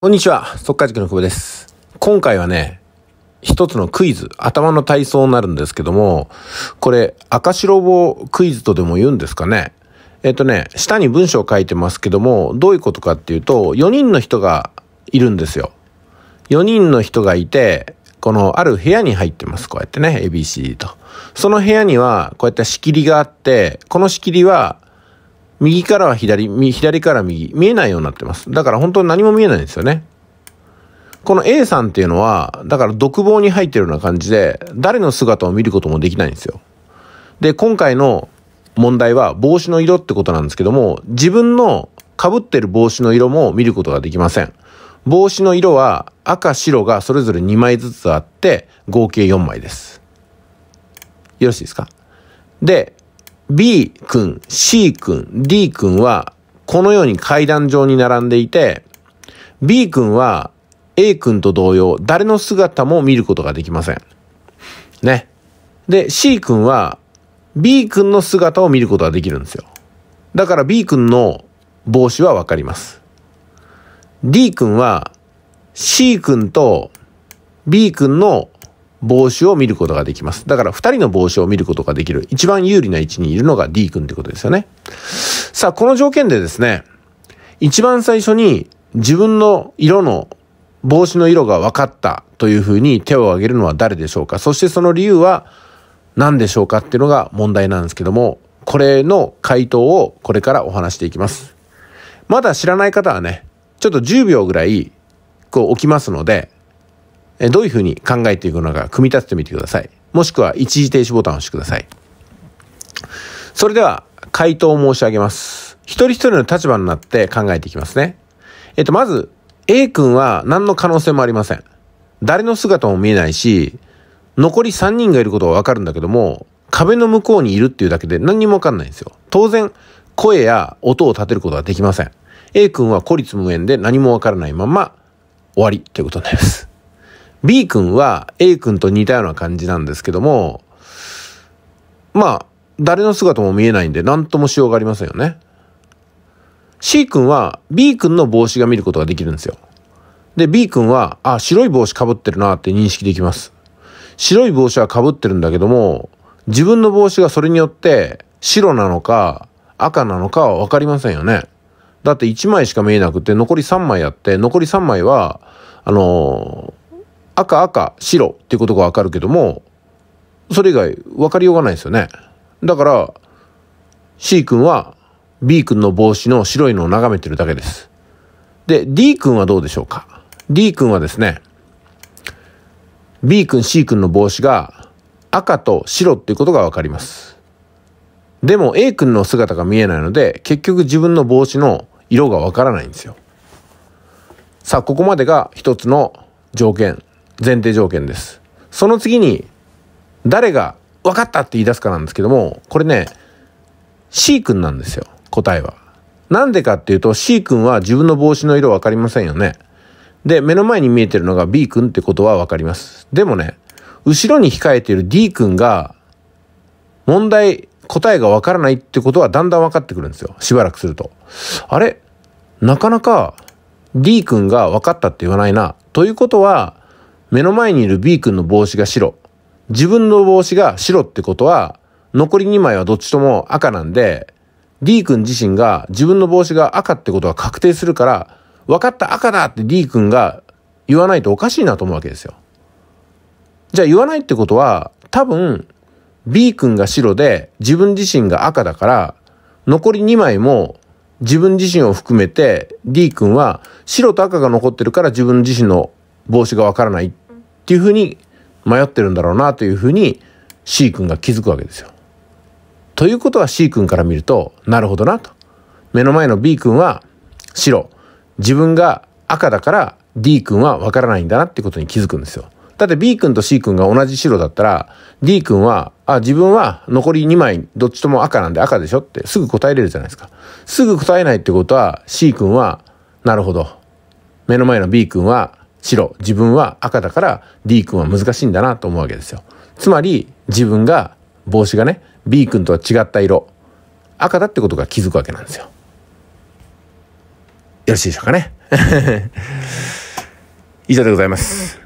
こんにちは、速稼塾の久保です。今回はね、一つのクイズ、頭の体操になるんですけども、これ、赤白棒クイズとでも言うんですかね。えっとね、下に文章を書いてますけども、どういうことかっていうと、4人の人がいるんですよ。4人の人がいて、このある部屋に入ってます。こうやってね、ABCD と。その部屋には、こうやって仕切りがあって、この仕切りは、右からは左、左から右、見えないようになってます。だから本当に何も見えないんですよね。この A さんっていうのは、だから独房に入ってるような感じで、誰の姿を見ることもできないんですよ。で、今回の問題は帽子の色ってことなんですけども、自分の被ってる帽子の色も見ることができません。帽子の色は赤、白がそれぞれ2枚ずつあって、合計4枚です。よろしいですかで、B 君、C 君、D 君は、このように階段状に並んでいて、B 君は A 君と同様、誰の姿も見ることができません。ね。で、C 君は B 君の姿を見ることができるんですよ。だから B 君の帽子はわかります。D 君は C 君と B 君の帽子を見ることができます。だから2人の帽子を見ることができる。一番有利な位置にいるのが D 君ってことですよね。さあ、この条件でですね、一番最初に自分の色の帽子の色が分かったというふうに手を挙げるのは誰でしょうかそしてその理由は何でしょうかっていうのが問題なんですけども、これの回答をこれからお話していきます。まだ知らない方はね、ちょっと10秒ぐらいこう置きますので、どういうふうに考えていくのか組み立ててみてください。もしくは一時停止ボタンを押してください。それでは回答を申し上げます。一人一人の立場になって考えていきますね。えっと、まず、A 君は何の可能性もありません。誰の姿も見えないし、残り3人がいることはわかるんだけども、壁の向こうにいるっていうだけで何にもわかんないんですよ。当然、声や音を立てることはできません。A 君は孤立無縁で何もわからないまま終わりということになります。B 君は A 君と似たような感じなんですけども、まあ、誰の姿も見えないんで何ともしようがありませんよね。C 君は B 君の帽子が見ることができるんですよ。で、B 君は、あ、白い帽子かぶってるなって認識できます。白い帽子はかぶってるんだけども、自分の帽子がそれによって白なのか赤なのかはわかりませんよね。だって1枚しか見えなくて残り3枚あって、残り3枚は、あの赤赤白っていうことがわかるけどもそれ以外分かりようがないですよねだから C 君は B 君の帽子の白いのを眺めてるだけですで D 君はどうでしょうか D 君はですね B 君 C 君の帽子が赤と白っていうことが分かりますでも A 君の姿が見えないので結局自分の帽子の色が分からないんですよさあここまでが一つの条件前提条件です。その次に、誰が分かったって言い出すかなんですけども、これね、C 君なんですよ、答えは。なんでかっていうと C 君は自分の帽子の色分かりませんよね。で、目の前に見えてるのが B 君ってことは分かります。でもね、後ろに控えている D 君が、問題、答えが分からないってことはだんだん分かってくるんですよ。しばらくすると。あれなかなか D 君が分かったって言わないな。ということは、目の前にいる B 君の帽子が白。自分の帽子が白ってことは、残り2枚はどっちとも赤なんで、D 君自身が自分の帽子が赤ってことは確定するから、分かった赤だって D 君が言わないとおかしいなと思うわけですよ。じゃあ言わないってことは、多分 B 君が白で自分自身が赤だから、残り2枚も自分自身を含めて D 君は白と赤が残ってるから自分自身の帽子がわからないっっていうふうに迷ってるんだろうなというふうに C 君が気づくわけですよ。ということは C 君から見るとなるほどなと。目の前の B 君は白自分が赤だから D 君はわからないんだなってことに気づくんですよ。だって B 君と C 君が同じ白だったら D 君はあ自分は残り2枚どっちとも赤なんで赤でしょってすぐ答えれるじゃないですか。すぐ答えないってことは C 君はなるほど目の前の B 君は白、自分は赤だから D 君は難しいんだなと思うわけですよ。つまり自分が帽子がね、B 君とは違った色、赤だってことが気づくわけなんですよ。よろしいでしょうかね。以上でございます。